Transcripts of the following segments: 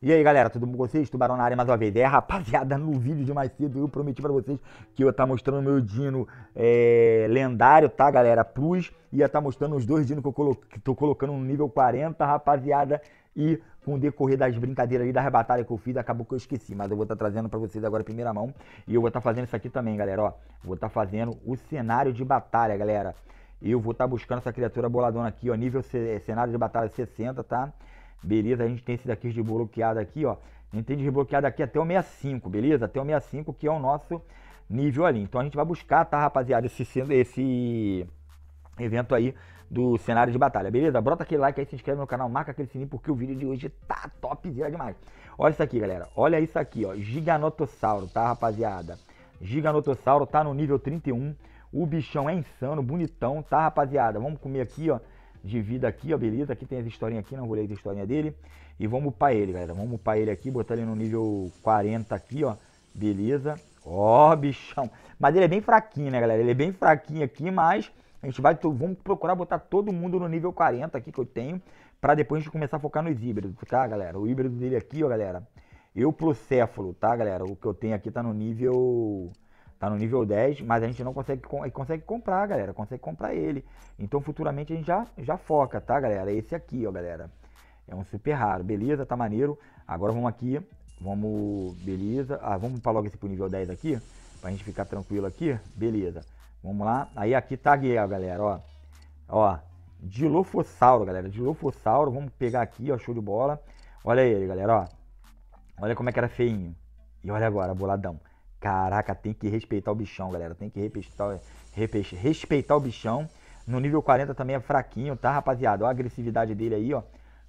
E aí, galera, tudo bom com vocês? Tubarão na área mais uma vez. É, rapaziada, no vídeo de mais cedo eu prometi para vocês que eu ia estar tá mostrando o meu Dino é, lendário, tá, galera? Plus. Ia estar tá mostrando os dois dinos que eu colo que tô colocando no nível 40, rapaziada. E com o decorrer das brincadeiras ali, da batalhas que eu fiz, acabou que eu esqueci. Mas eu vou estar tá trazendo para vocês agora em primeira mão. E eu vou estar tá fazendo isso aqui também, galera, ó. Vou estar tá fazendo o cenário de batalha, galera. Eu vou estar tá buscando essa criatura boladona aqui, ó. Nível cenário de batalha 60, Tá? Beleza, a gente tem esse daqui desbloqueado aqui, ó. A gente tem desbloqueado aqui até o 65, beleza? Até o 65, que é o nosso nível ali. Então a gente vai buscar, tá, rapaziada, esse, esse evento aí do cenário de batalha, beleza? Brota aquele like aí, se inscreve no canal, marca aquele sininho, porque o vídeo de hoje tá topzera demais. Olha isso aqui, galera. Olha isso aqui, ó. Giganotossauro, tá, rapaziada? Giganotossauro tá no nível 31. O bichão é insano, bonitão, tá, rapaziada? Vamos comer aqui, ó de vida aqui, ó, beleza? Aqui tem as historinhas aqui, não vou ler a historinha dele. E vamos upar ele, galera. Vamos upar ele aqui, botar ele no nível 40 aqui, ó. Beleza. Ó, bichão. Mas ele é bem fraquinho, né, galera? Ele é bem fraquinho aqui, mas a gente vai... Vamos procurar botar todo mundo no nível 40 aqui que eu tenho. Pra depois a gente começar a focar nos híbridos, tá, galera? O híbrido dele aqui, ó, galera. Eu pro céfalo, tá, galera? O que eu tenho aqui tá no nível... Tá no nível 10, mas a gente não consegue, consegue comprar, galera. Consegue comprar ele. Então futuramente a gente já, já foca, tá, galera? Esse aqui, ó, galera. É um super raro. Beleza, tá maneiro. Agora vamos aqui. Vamos. Beleza. Ah, vamos para logo esse pro nível 10 aqui. Pra gente ficar tranquilo aqui. Beleza. Vamos lá. Aí aqui taguei, tá ó, galera. Ó. Ó. Dilofossauro, galera. Dilofossauro. Vamos pegar aqui, ó. Show de bola. Olha ele, galera, ó. Olha como é que era feinho. E olha agora, boladão. Caraca, tem que respeitar o bichão, galera. Tem que respeitar, respeitar o bichão. No nível 40 também é fraquinho, tá, rapaziada? Olha a agressividade dele aí, ó.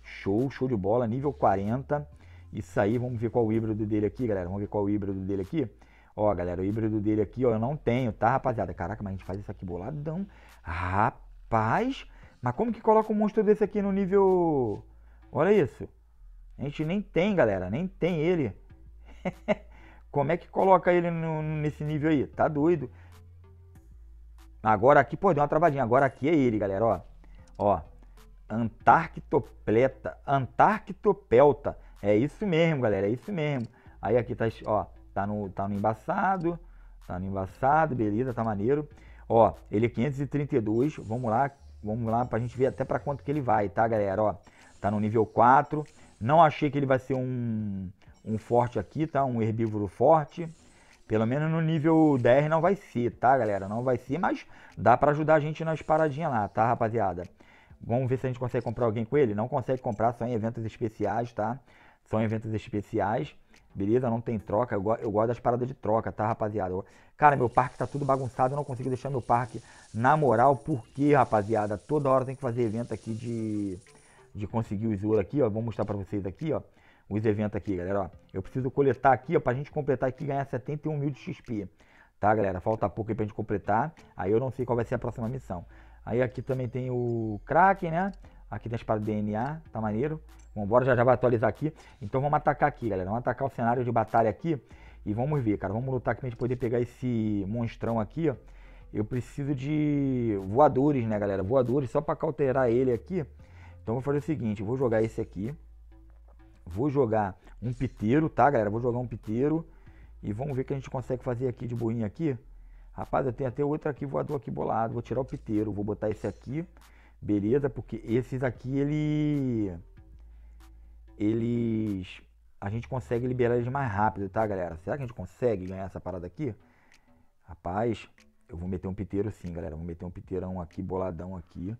Show, show de bola. Nível 40. Isso aí, vamos ver qual o híbrido dele aqui, galera. Vamos ver qual o híbrido dele aqui. Ó, galera, o híbrido dele aqui, ó, eu não tenho, tá, rapaziada? Caraca, mas a gente faz isso aqui boladão. Rapaz, mas como que coloca um monstro desse aqui no nível... Olha isso. A gente nem tem, galera, nem tem ele. Como é que coloca ele no, nesse nível aí? Tá doido. Agora aqui, pô, deu uma travadinha. Agora aqui é ele, galera, ó. Ó. Antarctopleta, Antarctopelta. É isso mesmo, galera, é isso mesmo. Aí aqui tá, ó, tá no, tá no embaçado, tá no embaçado, beleza, tá maneiro. Ó, ele é 532, vamos lá, vamos lá pra gente ver até pra quanto que ele vai, tá, galera, ó. Tá no nível 4, não achei que ele vai ser um, um forte aqui, tá? Um herbívoro forte. Pelo menos no nível 10 não vai ser, tá, galera? Não vai ser, mas dá para ajudar a gente nas paradinhas lá, tá, rapaziada? Vamos ver se a gente consegue comprar alguém com ele. Não consegue comprar, só em eventos especiais, tá? São eventos especiais, beleza? Não tem troca. Eu, eu gosto das paradas de troca, tá, rapaziada? Eu, cara, meu parque tá tudo bagunçado. Eu não consigo deixar meu parque na moral. porque rapaziada? Toda hora tem que fazer evento aqui de, de conseguir o ouro aqui, ó. Vou mostrar pra vocês aqui, ó os eventos aqui, galera. Ó, eu preciso coletar aqui, ó, pra gente completar aqui e ganhar 71 mil de XP. Tá, galera? Falta pouco aí pra gente completar. Aí eu não sei qual vai ser a próxima missão. Aí aqui também tem o Kraken, né? Aqui tem as para DNA, tá maneiro? Vambora, já já vai atualizar aqui. Então vamos atacar aqui, galera. Vamos atacar o cenário de batalha aqui. E vamos ver, cara. Vamos lutar aqui pra gente poder pegar esse monstrão aqui, ó. Eu preciso de voadores, né, galera? Voadores, só pra cauterar ele aqui. Então vou fazer o seguinte, vou jogar esse aqui. Vou jogar um piteiro, tá, galera? Vou jogar um piteiro. E vamos ver o que a gente consegue fazer aqui de boinha aqui. Rapaz, eu tenho até outro aqui voador aqui bolado. Vou tirar o piteiro, vou botar esse aqui. Beleza, porque esses aqui, ele... Eles... A gente consegue liberar eles mais rápido, tá, galera? Será que a gente consegue ganhar essa parada aqui? Rapaz, eu vou meter um piteiro sim, galera. Vou meter um piteirão aqui, boladão aqui.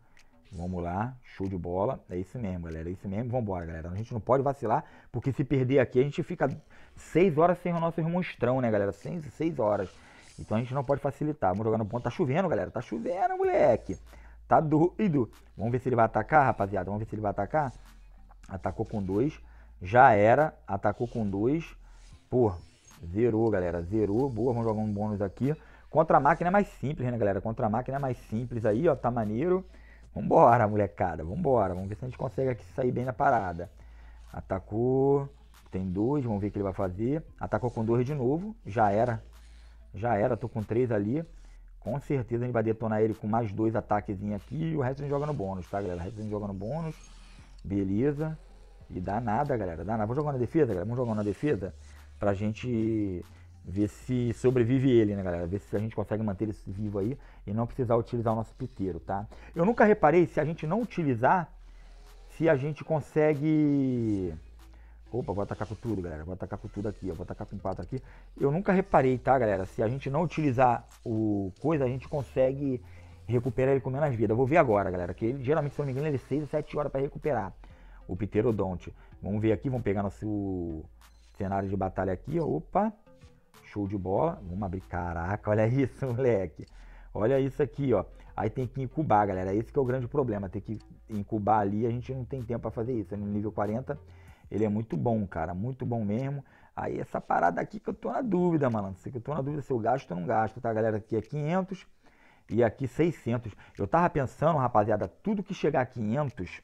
Vamos lá, show de bola. É isso mesmo, galera. É isso mesmo. Vamos embora, galera. A gente não pode vacilar, porque se perder aqui, a gente fica seis horas sem o nosso monstrão, né, galera? Seis, seis horas. Então a gente não pode facilitar. Vamos jogar no ponto. Tá chovendo, galera. Tá chovendo, moleque. Tá doido. Vamos ver se ele vai atacar, rapaziada. Vamos ver se ele vai atacar. Atacou com dois. Já era. Atacou com dois. Pô, zerou, galera. Zerou. Boa, vamos jogar um bônus aqui. Contra a máquina é mais simples, né, galera? Contra a máquina é mais simples aí, ó. Tá maneiro. Vambora, molecada, vambora. Vamos ver se a gente consegue aqui sair bem na parada. Atacou. Tem dois, vamos ver o que ele vai fazer. Atacou com dois de novo. Já era. Já era, tô com três ali. Com certeza a gente vai detonar ele com mais dois ataques aqui. E o resto a gente joga no bônus, tá, galera? O resto a gente joga no bônus. Beleza. E dá nada, galera. Dá nada. Vamos jogar na defesa, galera. Vamos jogar na defesa. Pra gente ver se sobrevive ele, né, galera? Ver se a gente consegue manter ele vivo aí e não precisar utilizar o nosso piteiro, tá? Eu nunca reparei se a gente não utilizar, se a gente consegue... Opa, vou atacar com tudo, galera. Vou atacar com tudo aqui, ó. Vou atacar com quatro aqui. Eu nunca reparei, tá, galera? Se a gente não utilizar o coisa, a gente consegue recuperar ele com menos vida. Eu vou ver agora, galera, que ele, geralmente, se eu não me engano, ele é 6 a 7 horas para recuperar o pterodonte. Vamos ver aqui, vamos pegar nosso cenário de batalha aqui, ó. Opa! Show de bola. Vamos abrir. Caraca, olha isso, moleque. Olha isso aqui, ó. Aí tem que incubar, galera. Esse que é o grande problema. Tem que incubar ali. A gente não tem tempo para fazer isso. É no nível 40, ele é muito bom, cara. Muito bom mesmo. Aí essa parada aqui que eu tô na dúvida, mano sei que eu tô na dúvida se eu gasto ou não gasto, tá, galera? Aqui é 500 e aqui 600. Eu tava pensando, rapaziada, tudo que chegar a 500,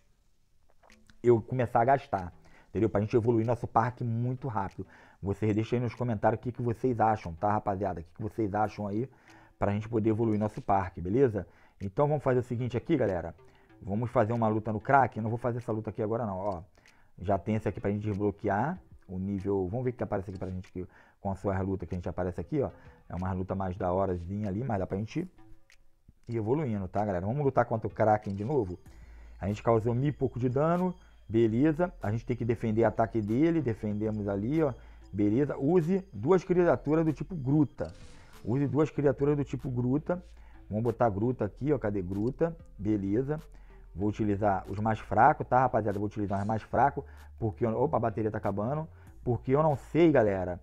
eu começar a gastar. Entendeu? Pra gente evoluir nosso parque muito rápido. Vocês deixem aí nos comentários o que, que vocês acham, tá, rapaziada? O que, que vocês acham aí para a gente poder evoluir nosso parque, beleza? Então vamos fazer o seguinte aqui, galera. Vamos fazer uma luta no crack. Não vou fazer essa luta aqui agora não, ó. Já tem esse aqui pra gente desbloquear. O nível... Vamos ver o que aparece aqui pra gente aqui, com a sua luta que a gente aparece aqui, ó. É uma luta mais da horazinha ali, mas dá pra gente ir evoluindo, tá, galera? Vamos lutar contra o Kraken de novo. A gente causou mil e pouco de dano. Beleza. A gente tem que defender ataque dele. Defendemos ali, ó. Beleza? Use duas criaturas do tipo gruta. Use duas criaturas do tipo gruta. Vamos botar gruta aqui, ó. Cadê gruta? Beleza. Vou utilizar os mais fracos, tá, rapaziada? Vou utilizar os mais fracos. Porque. Eu... Opa, a bateria tá acabando. Porque eu não sei, galera,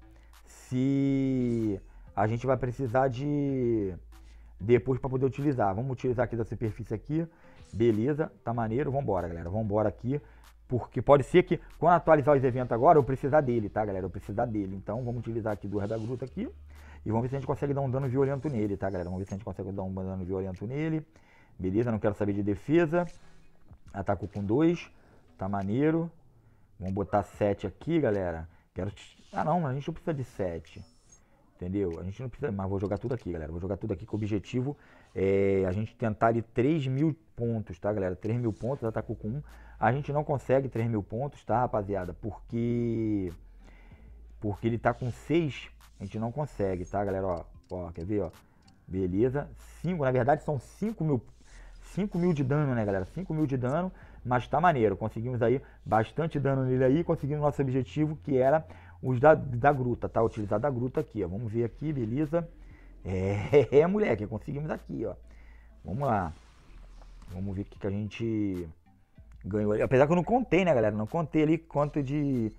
se a gente vai precisar de. Depois para poder utilizar. Vamos utilizar aqui da superfície aqui. Beleza, tá maneiro. Vambora, galera. Vambora aqui. Porque pode ser que, quando atualizar os eventos agora, eu precisar dele, tá, galera? Eu precisar dele. Então, vamos utilizar aqui duas da gruta aqui. E vamos ver se a gente consegue dar um dano violento nele, tá, galera? Vamos ver se a gente consegue dar um dano violento nele. Beleza, não quero saber de defesa. Atacou com dois. Tá maneiro. Vamos botar sete aqui, galera. Quero... Ah, não, a gente não precisa de sete. Entendeu? A gente não precisa mas vou jogar tudo aqui, galera. Vou jogar tudo aqui, que o objetivo é a gente tentar ali 3 mil pontos, tá, galera? 3 mil pontos, atacou com um. A gente não consegue 3 mil pontos, tá, rapaziada? Porque. Porque ele tá com 6. A gente não consegue, tá, galera? Ó, ó quer ver, ó? Beleza. 5, na verdade, são 5 mil. 5 mil de dano, né, galera? 5 mil de dano, mas tá maneiro. Conseguimos aí bastante dano nele aí, conseguimos nosso objetivo, que era os da, da gruta, tá? Utilizar da gruta aqui, ó. Vamos ver aqui, beleza? É, é moleque, conseguimos aqui, ó. Vamos lá. Vamos ver o que, que a gente ganhou ali. Apesar que eu não contei, né, galera? Não contei ali quanto de.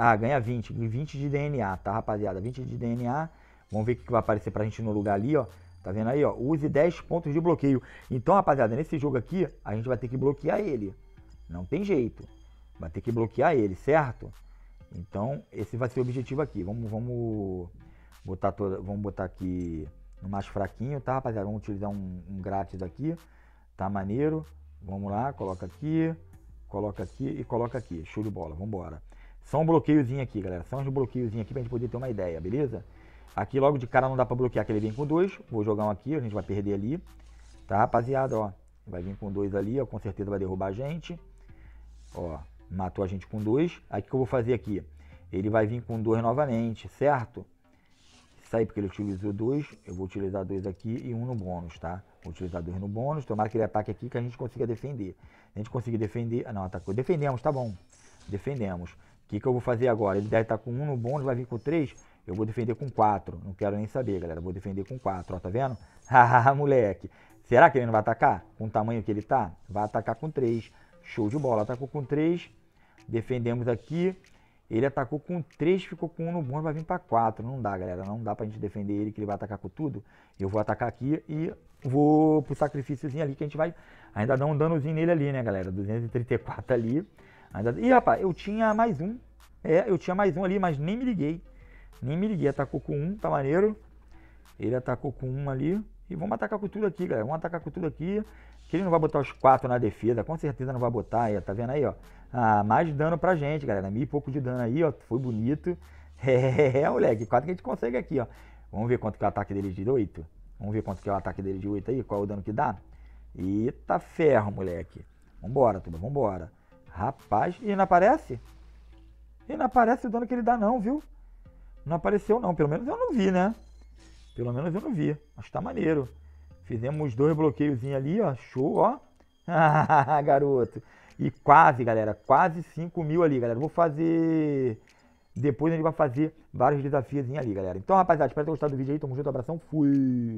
Ah, ganha 20. 20 de DNA, tá, rapaziada? 20 de DNA. Vamos ver o que, que vai aparecer pra gente no lugar ali, ó. Tá vendo aí, ó? Use 10 pontos de bloqueio. Então, rapaziada, nesse jogo aqui, a gente vai ter que bloquear ele. Não tem jeito. Vai ter que bloquear ele, certo? Então, esse vai ser o objetivo aqui. Vamos, vamos, botar, toda, vamos botar aqui no mais fraquinho, tá, rapaziada? Vamos utilizar um, um grátis aqui. Tá maneiro. Vamos lá, coloca aqui, coloca aqui e coloca aqui. Show de bola, vambora. Só um bloqueiozinho aqui, galera. Só uns bloqueiozinhos aqui pra gente poder ter uma ideia, beleza? Aqui logo de cara não dá pra bloquear, que ele vem com dois. Vou jogar um aqui, a gente vai perder ali. Tá, rapaziada, ó. Vai vir com dois ali, ó. Com certeza vai derrubar a gente. Ó, matou a gente com dois. Aí o que eu vou fazer aqui? Ele vai vir com dois novamente, certo? Sai porque ele utilizou dois. Eu vou utilizar dois aqui e um no bônus, tá? Vou utilizar dois no bônus. Tomara que ele ataque aqui que a gente consiga defender. a gente conseguir defender... Ah, não, atacou. Defendemos, tá bom. Defendemos. O que, que eu vou fazer agora? Ele deve estar com um no bônus, vai vir com três. Eu vou defender com quatro. Não quero nem saber, galera. Vou defender com quatro, ó. Tá vendo? Hahaha, moleque. Será que ele não vai atacar? Com o tamanho que ele tá? Vai atacar com três. Show de bola. Atacou com 3. Defendemos aqui. Ele atacou com 3, ficou com 1 no bônus, vai vir para 4. Não dá, galera. Não dá pra gente defender ele, que ele vai atacar com tudo. Eu vou atacar aqui e vou pro sacrifíciozinho ali, que a gente vai ainda dar um danozinho nele ali, né, galera? 234 ali. Ainda... Ih, rapaz, eu tinha mais um. É, eu tinha mais um ali, mas nem me liguei. Nem me liguei. Atacou com 1, um, tá maneiro. Ele atacou com 1 um ali. E vamos atacar com tudo aqui, galera. Vamos atacar com tudo aqui que ele não vai botar os quatro na defesa, com certeza não vai botar. Aí, ó, tá vendo aí, ó? Ah, mais dano pra gente, galera. Mil e pouco de dano aí, ó. Foi bonito. É, é, moleque, quatro que a gente consegue aqui, ó. Vamos ver quanto que é o ataque dele de 8. Vamos ver quanto que é o ataque dele de 8 aí, qual é o dano que dá. Eita ferro, moleque. Vambora, turma, vambora. Rapaz, e não aparece? E não aparece o dano que ele dá não, viu? Não apareceu não, pelo menos eu não vi, né? Pelo menos eu não vi. Acho que tá maneiro. Fizemos dois bloqueios ali, ó. Show, ó. Garoto. E quase, galera. Quase 5 mil ali, galera. Vou fazer... Depois a gente vai fazer vários desafios ali, galera. Então, rapaziada, espero ter gostado do vídeo aí. Tamo junto, abração. Fui!